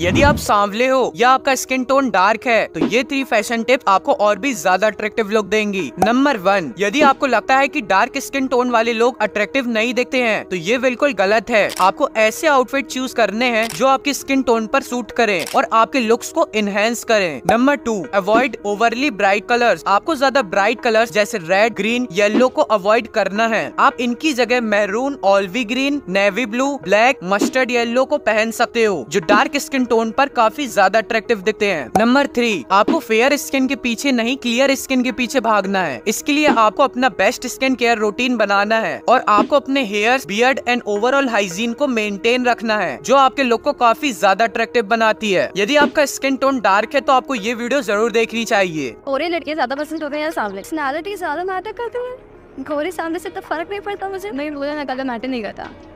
यदि आप सांवले हो या आपका स्किन टोन डार्क है तो ये थ्री फैशन टिप आपको और भी ज्यादा अट्रैक्टिव लुक देंगी नंबर वन यदि आपको लगता है की डार्क स्किन टोन वाले लोग अट्रैक्टिव नहीं देखते हैं तो ये बिल्कुल गलत है आपको ऐसे आउटफिट चूज करने हैं जो आपकी स्किन टोन पर सूट करें और आपके लुक्स को इनहेंस करें number two avoid overly bright colour आपको ज्यादा ब्राइट कलर जैसे रेड ग्रीन येलो को अवॉइड करना है आप इनकी जगह maroon olive green navy blue black mustard yellow को पहन सकते हो जो डार्क स्किन टोन पर काफी ज्यादा अट्रैक्टिव दिखते हैं नंबर थ्री आपको फेयर स्किन के पीछे नहीं क्लियर स्किन के पीछे भागना है इसके लिए आपको अपना बेस्ट स्किन केयर रूटीन बनाना है और आपको अपने hair beard and overall hygiene को मेंटेन रखना है जो आपके लुक को काफी ज्यादा अट्रैक्टिव बनाती है यदि आपका स्किन टोन डार्क है तो आपको ये वीडियो जरूर देखनी चाहिए और लड़के ज्यादा पसंद होते हैं सामने ज्यादा मैटर करते हैं गोरे सामने से तो फर्क नहीं पड़ता मुझे नहीं बोला ना कल मैटर नहीं करता